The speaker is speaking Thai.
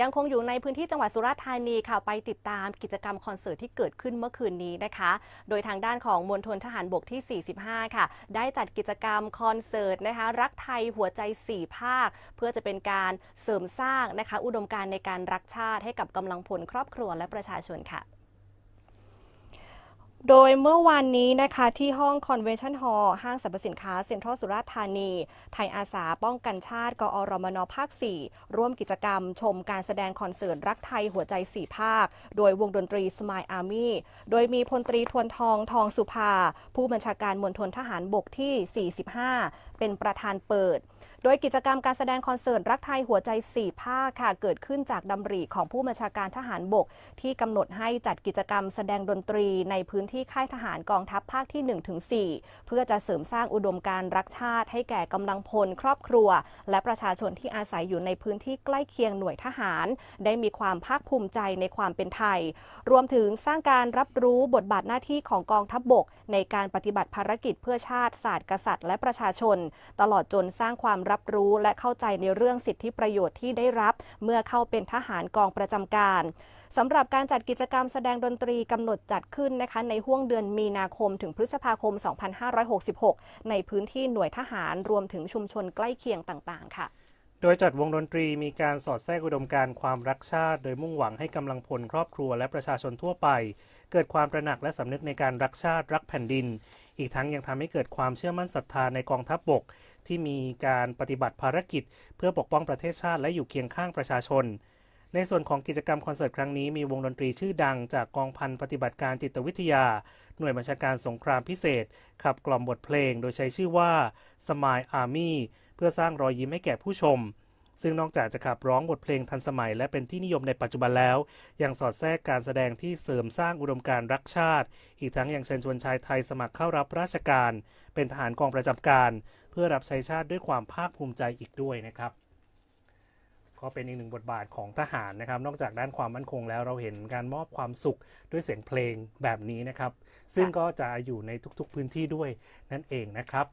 ยังคงอยู่ในพื้นที่จังหวัดสุราษฎร์ธานีค่ะไปติดตามกิจกรรมคอนเสิร์ตที่เกิดขึ้นเมื่อคืนนี้นะคะ โดยทางด้านของมวลทนทหารบกที่ 45 ค่ะ ได้จัดกิจกรรมคอนเสิร์ตนะคะ รักไทยหัวใจ 4 ภาค เพื่อจะเป็นการเสริมสร้างนะคะ อุดมการในการรักชาติให้กับกำลังพลครอบครัวและประชาชนค่ะโดยเมื่อวานนี้นะคะที่ห้องคอนเวนชั่นฮอลล์ห้างสรรพสินค้าเซ็นทรัลสุราษฎร์ธานี ไทยอาสาป้องกันชาติกอรมนภาค4ร่วมกิจกรรมชมการแสดงคอนเสิร์ตรักไทยหัวใจ4ภาค โดยวงดนตรีสมายอาร์มี่โดยมีพลตรีทวนทองทองสุภา ผู้บัญชาการมลทลทหารบกที่ 45 เป็นประธานเปิดโดยกิจกรรมการแสดงคอนเสิร์ตรักไทยหัวใจ4ภาคค่ะเกิดขึ้นจากดำริของผู้บัญชาการทหารบก ที่กำหนดให้จัดกิจกรรมแสดงดนตรีในพื้นที่ค่ายทหารกองทัพภาคที่ 1-4 เพื่อจะเสริมสร้างอุดมการรักชาติ ให้แก่กำลังพลครอบครัว และประชาชนที่อาศัยอยู่ในพื้นที่ใกล้เคียงหน่วยทหาร ได้มีความภาคภูมิใจในความเป็นไทย รวมถึงสร้างการรับรู้บทบาทหน้าที่ของกองทัพบบกในการปฏิบัติภารกิจเพื่อชาติศาสตร์กษัตริย์ และประชาชน ตลอดจนสร้างความรัรับรู้และเข้าใจในเรื่องสิทธิประโยชน์ที่ได้รับเมื่อเข้าเป็นทหารกองประจำการสำหรับการจัดกิจกรรมแสดงดนตรีกำหนดจัดขึ้นนะคะในห่วงเดือนมีนาคมถึงพฤษภาคม 2566 ในพื้นที่หน่วยทหารรวมถึงชุมชนใกล้เคียงต่างๆค่ะ โดยจัดวงดนตรีมีการสอดแทรกอุดมการความรักชาติ โดยมุ่งหวังให้กำลังพลครอบครัวและประชาชนทั่วไป เกิดความตระหนักและสำนึกในการรักชาติรักแผ่นดินอีกทั้งยังทำให้เกิดความเชื่อมั่นศรัทธาในกองทัพบบก ที่มีการปฏิบัติภารกิจ เพื่อปกป้องประเทศชาติและอยู่เคียงข้างประชาชน ในส่วนของกิจกรรมคอนเสิร์ตครั้งนี้ มีวงดนตรีชื่อดังจากกองพันปฏิบัติการจิตวิทยา หน่วยบัญชาการสงครามพิเศษ ขับกล่อมบทเพลงโดยใช้ชื่อว่าายอาร์มี่เพื่อสร้างรอยยิ้มให้แก่ผู้ชมซึ่งนอกจากจะขับร้องบทเพลงทันสมัย และเป็นที่นิยมในปัจจุบันแล้ว ยังสอดแทรกการแสดงที่เสริมสร้างอุดมการรักชาติ อีกทั้งยังเชิญชวนชายไทยสมัครเข้ารับราชการ เป็นทหารกองประจำการ เพื่อรับใช้ชาติด้วยความภาคภูมิใจอีกด้วยนะครับ็เป็นอีกหนึ่งบทบาทของทหารนะครับ นอกจากด้านความมั่นคง แล้วเราเห็นการมอบความสุขด้วยเสียงเพลงแบบนี้นะครับ ซึ่งก็จะอยู่ในทุกๆ พื้นที่ด้วยนั่นเองนะครับ